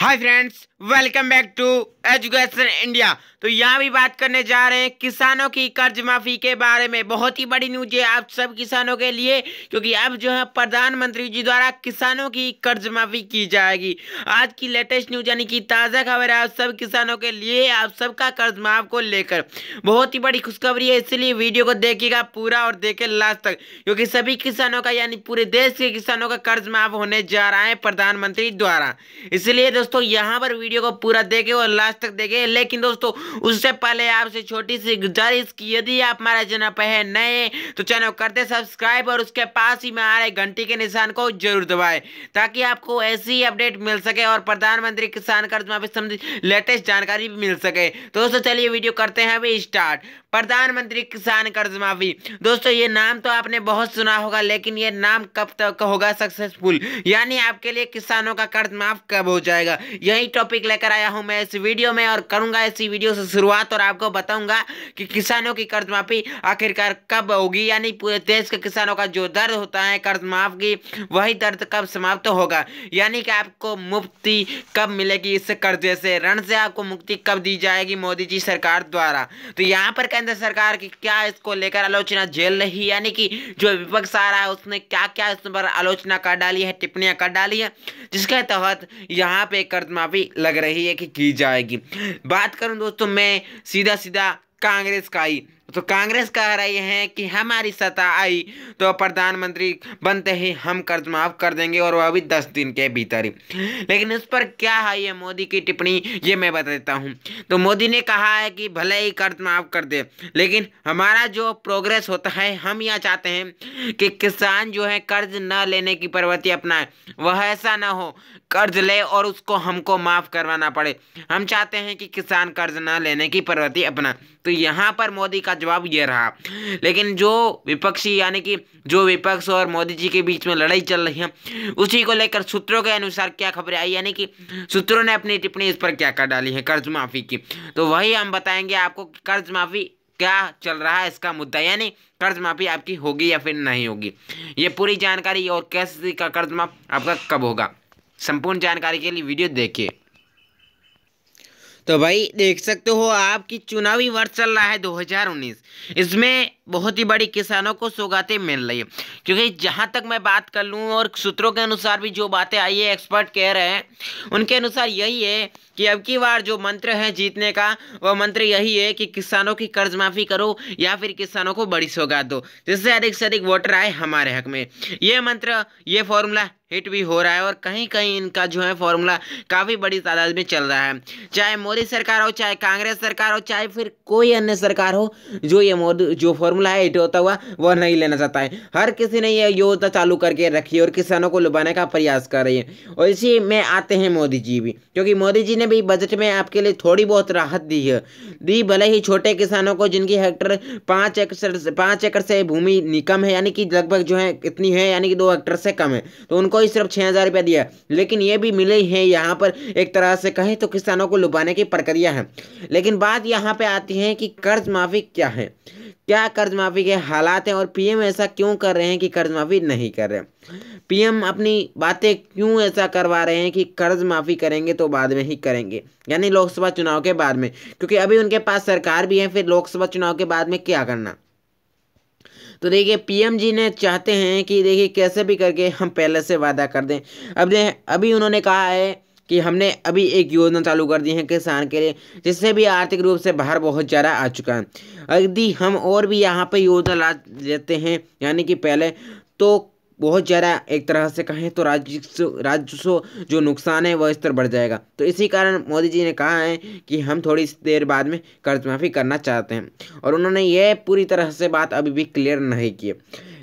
hi friends welcome back to Education India तो यहाँ भी बात करने जा रहे हैं किसानों की कर्ज माफी के बारे में बहुत ही बड़ी न्यूज है आप सब किसानों के लिए क्योंकि अब जो है प्रधानमंत्री जी द्वारा किसानों की कर्ज माफी की जाएगी आज की लेटेस्ट न्यूज यानी कि ताज़ा खबर है आप सब किसानों के लिए आप सबका कर्ज माफ को लेकर बहुत ही बड़ी खुशखबरी है इसलिए वीडियो को देखेगा पूरा और देखे लास्ट तक क्योंकि सभी किसानों का यानी पूरे देश के किसानों का कर्ज माफ होने जा रहा है प्रधानमंत्री द्वारा इसलिए दोस्तों दोस्तों यहाँ पर वीडियो को पूरा देखे और लास्ट तक देखे लेकिन दोस्तों उससे पहले आपसे छोटी सी गुजारिश की यदि आप हमारे चैनल पर है नए तो चैनल करते सब्सक्राइब और उसके पास ही में आ रहे घंटी के निशान को जरूर दबाए ताकि आपको ऐसी अपडेट मिल सके और प्रधानमंत्री किसान कर्ज माफी संबंधित लेटेस्ट जानकारी भी मिल सके तो दोस्तों चलिए वीडियो करते हैं अभी स्टार्ट प्रधानमंत्री किसान कर्ज माफी दोस्तों ये नाम तो आपने बहुत सुना होगा लेकिन ये नाम कब तक होगा सक्सेसफुल यानी आपके लिए किसानों का कर्ज माफ कब हो जाएगा यही टॉपिक लेकर आया हूँ मैं इस वीडियो में और करूँगा इसी वीडियो से शुरुआत और आपको बताऊँगा कि किसानों की कर्ज माफ़ी आखिरकार कब होगी यानी पूरे देश के किसानों का जो दर्द होता है कर्ज माफ़ की वही दर्द कब समाप्त तो होगा यानी कि आपको मुफ्ती कब मिलेगी इस कर्जे से ऋण से आपको मुक्ति कब दी जाएगी मोदी जी सरकार द्वारा तो यहाँ पर केंद्र सरकार की क्या इसको लेकर आलोचना झेल रही यानी कि जो विपक्ष आ रहा है उसने क्या क्या इस पर आलोचना कर डाली है टिप्पणियाँ कर डाली है जिसके तहत यहाँ पे कर्ज माफी लग रही है कि की जाएगी बात करूं दोस्तों मैं सीधा सीधा कांग्रेस का ही तो कांग्रेस कह रही है कि हमारी सत्ता आई तो प्रधानमंत्री बनते ही हम कर्ज माफ कर देंगे और वह भी दस दिन के भीतर ही लेकिन उस पर क्या है ये मोदी की टिप्पणी ये मैं बता देता हूँ तो मोदी ने कहा है कि भले ही कर्ज माफ कर दे लेकिन हमारा जो प्रोग्रेस होता है हम यह चाहते हैं कि किसान जो है कर्ज न लेने की प्रवृत्ति अपनाए वह ऐसा ना हो कर्ज ले और उसको हमको माफ़ करवाना पड़े हम चाहते हैं कि किसान कर्ज ना लेने की प्रवृत्ति अपना तो यहाँ पर मोदी का जवाब ये रहा लेकिन जो विपक्षी यानी कि जो विपक्ष और मोदी जी के बीच में लड़ाई चल रही है उसी को लेकर सूत्रों के अनुसार क्या खबरें आई यानी कि सूत्रों ने अपनी टिप्पणी इस पर क्या कर डाली है कर्ज माफ़ी की तो वही हम बताएंगे आपको कर्ज माफ़ी क्या चल रहा है इसका मुद्दा यानी कर्ज माफी आपकी होगी या फिर नहीं होगी ये पूरी जानकारी और कैसे का कर्ज माफ आपका कब होगा संपूर्ण जानकारी के लिए वीडियो देखिए तो भाई देख सकते हो आपकी चुनावी वर्ष चल रहा है 2019 इसमें बहुत ही बड़ी किसानों को सौगातें मिल रही है क्योंकि जहाँ तक मैं बात कर लूँ और सूत्रों के अनुसार भी जो बातें आई है एक्सपर्ट कह रहे हैं उनके अनुसार यही है कि अब की बार जो मंत्र है जीतने का वह मंत्र यही है कि किसानों की कर्ज माफ़ी करो या फिर किसानों को बड़ी सौगात दो जिससे अधिक से अधिक वोटर आए हमारे हक में ये मंत्र ये फॉर्मूला हिट भी हो रहा है और कहीं कहीं इनका जो है फॉर्मूला काफ़ी बड़ी तादाद में चल रहा है चाहे मोदी सरकार हो चाहे कांग्रेस सरकार हो चाहे फिर कोई अन्य सरकार हो जो ये मोदी जो फॉर्मूला फॉर्मूला है एट होता हुआ वह नहीं लेना चाहता है हर किसी ने यह योजना चालू करके रखी और किसानों को लुभाने का प्रयास कर रही है और इसी में आते हैं मोदी जी भी क्योंकि मोदी जी ने भी बजट में आपके लिए थोड़ी बहुत राहत दी है दी भले ही छोटे किसानों को जिनकी हेक्टर पाँच एकड़ पाँच एकड़ से भूमि निकम है यानी कि लगभग जो है इतनी है यानी कि दो हेक्टर से कम है तो उनको ही सिर्फ छः हज़ार रुपया दिया लेकिन ये भी मिले हैं यहाँ पर एक तरह से कहें तो किसानों को लुभाने की प्रक्रिया है लेकिन बात यहाँ पर आती है कि कर्ज माफ़ी क्या है क्या कर्ज माफ़ी के हालात हैं और पीएम ऐसा क्यों कर रहे हैं कि कर्ज माफ़ी नहीं कर रहे पीएम अपनी बातें क्यों ऐसा करवा रहे हैं कि कर्ज माफ़ी करेंगे तो बाद में ही करेंगे यानी लोकसभा चुनाव के बाद में क्योंकि अभी उनके पास सरकार भी है फिर लोकसभा चुनाव के बाद में क्या करना तो देखिए पीएम जी ने चाहते हैं कि देखिए कैसे भी करके हम पहले से वादा कर दें अब अभी उन्होंने कहा है कि हमने अभी एक योजना चालू कर दी है किसान के लिए जिससे भी आर्थिक रूप से बाहर बहुत ज़्यादा आ चुका है यदि हम और भी यहाँ पर योजना ला लेते हैं यानी कि पहले तो बहुत ज़्यादा एक तरह से कहें तो राजस्व राजस्व जो नुकसान है वह स्तर बढ़ जाएगा तो इसी कारण मोदी जी ने कहा है कि हम थोड़ी देर बाद में कर्ज माफ़ी करना चाहते हैं और उन्होंने यह पूरी तरह से बात अभी भी क्लियर नहीं की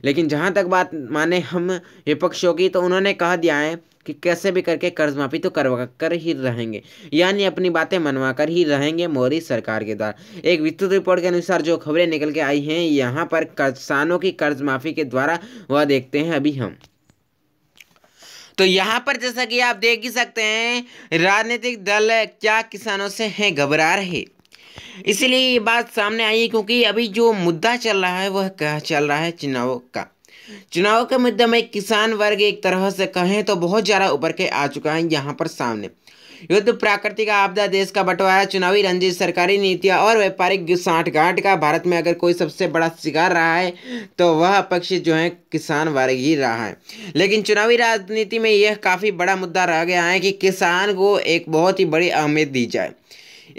लेकिन जहाँ तक बात माने हम विपक्षों की तो उन्होंने कह दिया है कि कैसे भी करके कर्ज माफी तो करवा कर ही रहेंगे यानी अपनी बातें मनवा कर ही रहेंगे मोदी सरकार के द्वारा एक विस्तृत रिपोर्ट के अनुसार जो खबरें निकल के आई हैं यहाँ पर किसानों की कर्ज माफी के द्वारा वह देखते हैं अभी हम तो यहाँ पर जैसा कि आप देख ही सकते हैं राजनीतिक दल क्या किसानों से हैं घबरा रहे इसीलिए ये बात सामने आई है क्योंकि अभी जो मुद्दा चल रहा है वह क्या चल रहा है चुनाव का चुनाव के मुद्दे में किसान वर्ग एक तरह से कहें तो बहुत ज़्यादा उभर के आ चुका है यहाँ पर सामने युद्ध प्राकृतिक आपदा देश का बंटवारा चुनावी रंजित सरकारी नीतियां और व्यापारिक साठगांठ का भारत में अगर कोई सबसे बड़ा शिकार रहा है तो वह पक्ष जो है किसान वर्ग ही रहा है लेकिन चुनावी राजनीति में यह काफ़ी बड़ा मुद्दा रह गया है कि किसान को एक बहुत ही बड़ी अहमियत दी जाए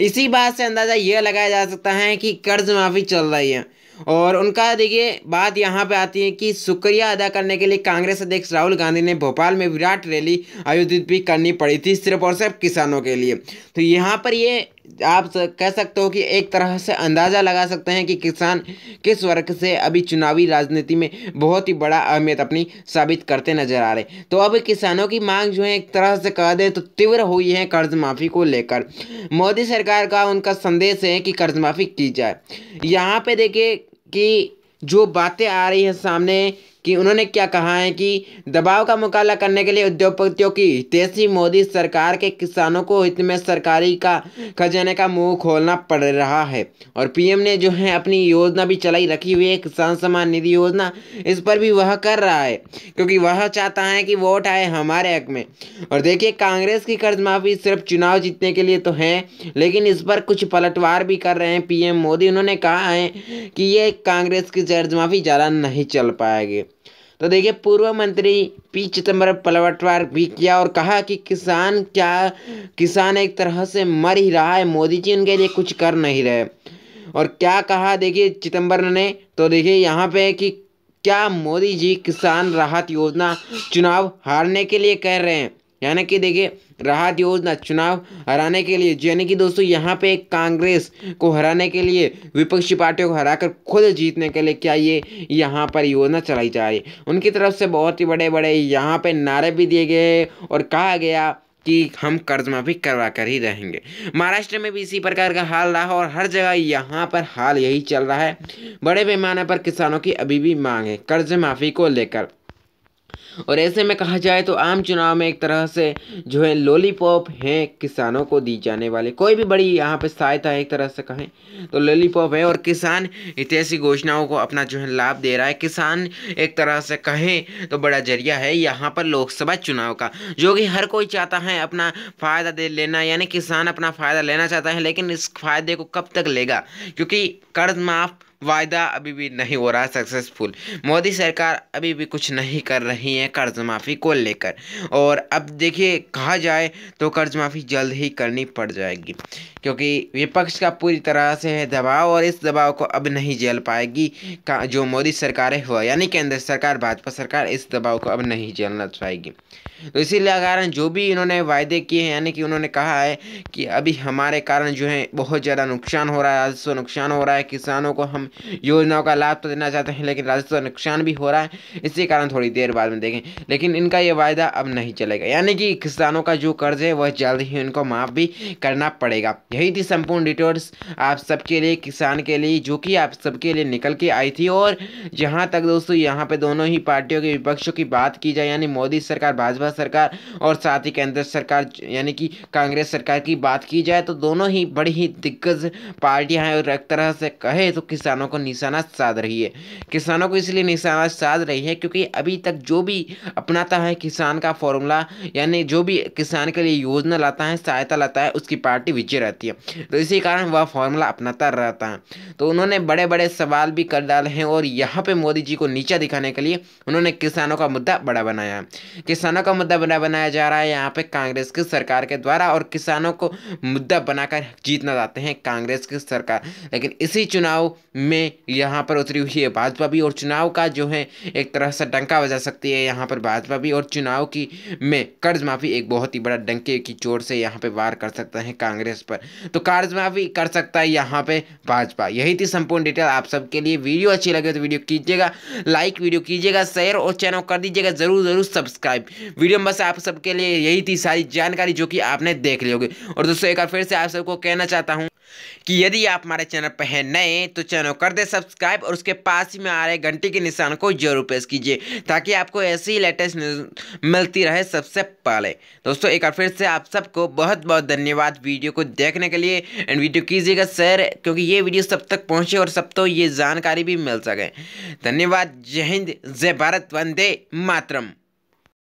इसी बात से अंदाज़ा यह लगाया जा सकता है कि कर्ज़ माफ़ी चल रही है और उनका देखिए बात यहाँ पे आती है कि शुक्रिया अदा करने के लिए कांग्रेस अध्यक्ष राहुल गांधी ने भोपाल में विराट रैली आयोजित भी करनी पड़ी थी सिर्फ और सिर्फ किसानों के लिए तो यहाँ पर ये आप कह सकते हो कि एक तरह से अंदाज़ा लगा सकते हैं कि किसान किस वर्ग से अभी चुनावी राजनीति में बहुत ही बड़ा अहमियत अपनी साबित करते नजर आ रहे तो अब किसानों की मांग जो है एक तरह से कह दें तो तीव्र हुई है कर्ज माफ़ी को लेकर मोदी सरकार का उनका संदेश है कि कर्ज माफ़ी की जाए यहाँ पे देखिए कि जो बातें आ रही हैं सामने कि उन्होंने क्या कहा है कि दबाव का मुकाबला करने के लिए उद्योगपतियों की तेजी मोदी सरकार के किसानों को हित में सरकारी का खजाने का मुंह खोलना पड़ रहा है और पीएम ने जो है अपनी योजना भी चलाई रखी हुई है किसान सम्मान निधि योजना इस पर भी वह कर रहा है क्योंकि वह चाहता है कि वोट आए हमारे हक में और देखिए कांग्रेस की कर्ज माफी सिर्फ चुनाव जीतने के लिए तो है लेकिन इस पर कुछ पलटवार भी कर रहे हैं पीएम मोदी उन्होंने कहा है कि ये कांग्रेस की कर्ज माफी ज़्यादा नहीं चल पाएगी तो देखिए पूर्व मंत्री पी चिदम्बरम पलवटवार भी किया और कहा कि किसान क्या किसान एक तरह से मर ही रहा है मोदी जी उनके लिए कुछ कर नहीं रहे और क्या कहा देखिए चिदम्बर ने तो देखिए यहाँ पे कि क्या मोदी जी किसान राहत योजना चुनाव हारने के लिए कह रहे हैं यानी कि देखिए राहत योजना चुनाव हराने के लिए यानी कि दोस्तों यहाँ पे कांग्रेस को हराने के लिए विपक्षी पार्टियों को हराकर खुद जीतने के लिए क्या ये यहाँ पर योजना चलाई जा रही उनकी तरफ से बहुत ही बड़े बड़े यहाँ पे नारे भी दिए गए और कहा गया कि हम कर्ज माफी करवा कर ही रहेंगे महाराष्ट्र में भी इसी प्रकार का हाल रहा और हर जगह यहाँ पर हाल यही चल रहा है बड़े पैमाने पर किसानों की अभी भी मांग है कर्ज माफी को लेकर और ऐसे में कहा जाए तो आम चुनाव में एक तरह से जो है लॉलीपॉप हैं किसानों को दी जाने वाले कोई भी बड़ी यहाँ पे सहायता है एक तरह से कहें तो लॉलीपॉप है और किसान ऐतिहासिक घोषणाओं को अपना जो है लाभ दे रहा है किसान एक तरह से कहें तो बड़ा जरिया है यहाँ पर लोकसभा चुनाव का जो कि हर कोई चाहता है अपना फ़ायदा दे लेना यानी किसान अपना फ़ायदा लेना चाहता है लेकिन इस फायदे को कब तक लेगा क्योंकि कर्ज माफ़ वायदा अभी भी नहीं हो रहा सक्सेसफुल मोदी सरकार अभी भी कुछ नहीं कर रही है कर्ज माफ़ी को लेकर और अब देखिए कहा जाए तो कर्ज माफ़ी जल्द ही करनी पड़ जाएगी क्योंकि विपक्ष का पूरी तरह से है दबाव और इस दबाव को अब नहीं झेल पाएगी जो मोदी सरकार है यानी केंद्र सरकार भाजपा सरकार इस दबाव को अब नहीं झेलना चाहेगी तो इसीलिए कारण जो भी इन्होंने वायदे किए हैं यानी कि उन्होंने कहा है कि अभी हमारे कारण जो है बहुत ज़्यादा नुकसान हो रहा है राजस्व नुकसान हो रहा है किसानों को हम योजनाओं का लाभ तो देना चाहते हैं लेकिन राजस्व नुकसान भी हो रहा है इसी कारण थोड़ी देर बाद में देखें लेकिन इनका ये वायदा अब नहीं चलेगा यानी कि किसानों का जो कर्ज है वह जल्द ही उनको माफ़ भी करना पड़ेगा यही थी संपूर्ण डिटेल्स आप सबके लिए किसान के लिए जो कि आप सबके लिए निकल के आई थी और जहाँ तक दोस्तों यहाँ पे दोनों ही पार्टियों के विपक्षों की बात की जाए यानी मोदी सरकार भाजपा सरकार और साथ ही केंद्र सरकार यानी कि कांग्रेस सरकार की बात की जाए तो दोनों ही बड़ी ही दिग्गज पार्टियाँ हैं और एक तरह से कहे तो किसानों को निशाना साध रही है किसानों को इसलिए निशाना साध रही है क्योंकि अभी तक जो भी अपनाता है किसान का फॉर्मूला यानी जो भी किसान के लिए योजना लाता है सहायता लाता है उसकी पार्टी विजय रहती जाती है तो इसी कारण वह फॉर्मूला अपनाता रहता है तो उन्होंने बड़े बड़े सवाल भी कर डाले हैं और यहाँ पर मोदी जी को नीचा दिखाने के लिए उन्होंने किसानों का मुद्दा बड़ा बनाया किसानों का मुद्दा बड़ा बनाया जा रहा है यहाँ पर कांग्रेस की सरकार के द्वारा और किसानों को मुद्दा बनाकर जीतना चाहते हैं कांग्रेस की सरकार लेकिन इसी चुनाव में यहाँ पर उतरी हुई है भाजपा भी और चुनाव का जो है एक तरह से डंका बजा सकती है यहाँ पर भाजपा भी और चुनाव की में कर्ज माफ़ी एक बहुत ही बड़ा डंके की चोर से यहाँ पर वार कर सकता है कांग्रेस पर तो में अभी कर सकता है यहाँ पे भाजपा यही थी संपूर्ण डिटेल आप सबके लिए वीडियो अच्छी लगे तो वीडियो कीजिएगा लाइक वीडियो कीजिएगा शेयर और चैनल कर दीजिएगा जरूर जरूर सब्सक्राइब वीडियो बस आप सबके लिए यही थी सारी जानकारी जो कि आपने देख ली होगी और दोस्तों एक बार फिर से आप सबको कहना चाहता हूँ कि यदि आप हमारे चैनल पर हैं नए तो चैनल कर दे सब्सक्राइब और उसके पास ही में आ रहे घंटी के निशान को जरूर प्रेस कीजिए ताकि आपको ऐसी ही लेटेस्ट न्यूज मिलती रहे सबसे पहले दोस्तों एक बार फिर से आप सबको बहुत बहुत धन्यवाद वीडियो को देखने के लिए एंड वीडियो कीजिएगा शेयर क्योंकि ये वीडियो सब तक पहुँचे और सब तो ये जानकारी भी मिल सके धन्यवाद जय हिंद जय भारत वंदे मातरम